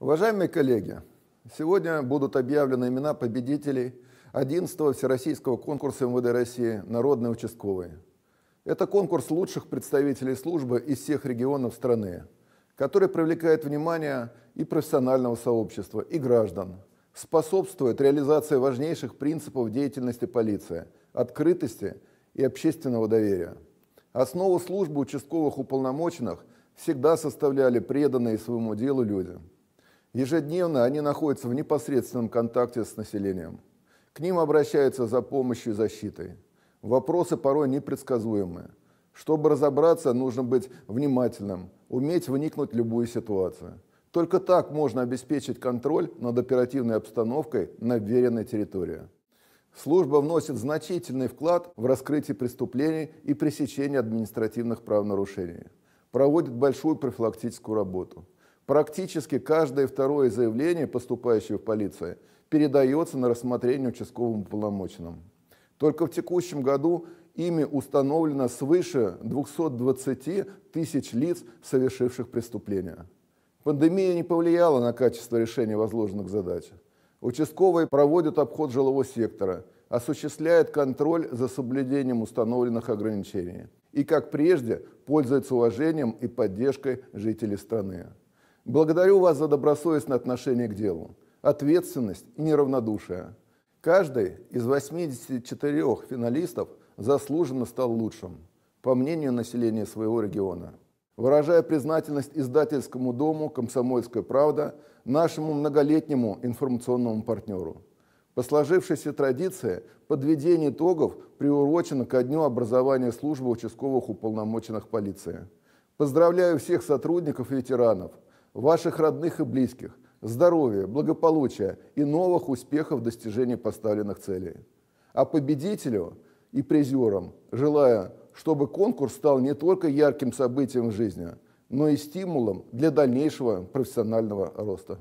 Уважаемые коллеги, сегодня будут объявлены имена победителей 11-го Всероссийского конкурса МВД России «Народные участковые». Это конкурс лучших представителей службы из всех регионов страны, который привлекает внимание и профессионального сообщества, и граждан, способствует реализации важнейших принципов деятельности полиции, открытости и общественного доверия. Основу службы участковых уполномоченных всегда составляли преданные своему делу люди – Ежедневно они находятся в непосредственном контакте с населением. К ним обращаются за помощью и защитой. Вопросы порой непредсказуемые. Чтобы разобраться, нужно быть внимательным, уметь вникнуть в любую ситуацию. Только так можно обеспечить контроль над оперативной обстановкой на веренной территории. Служба вносит значительный вклад в раскрытие преступлений и пресечение административных правонарушений. Проводит большую профилактическую работу – Практически каждое второе заявление, поступающее в полицию, передается на рассмотрение участковым полномоченному. Только в текущем году ими установлено свыше 220 тысяч лиц, совершивших преступления. Пандемия не повлияла на качество решения возложенных задач. Участковые проводят обход жилого сектора, осуществляют контроль за соблюдением установленных ограничений и, как прежде, пользуются уважением и поддержкой жителей страны. Благодарю вас за добросовестное отношение к делу, ответственность и неравнодушие. Каждый из 84 финалистов заслуженно стал лучшим, по мнению населения своего региона. Выражая признательность издательскому дому «Комсомольская правда», нашему многолетнему информационному партнеру. По сложившейся традиции, подведение итогов приурочено ко дню образования службы участковых уполномоченных полиции. Поздравляю всех сотрудников и ветеранов – ваших родных и близких, здоровья, благополучия и новых успехов в достижении поставленных целей. А победителю и призерам желаю, чтобы конкурс стал не только ярким событием в жизни, но и стимулом для дальнейшего профессионального роста.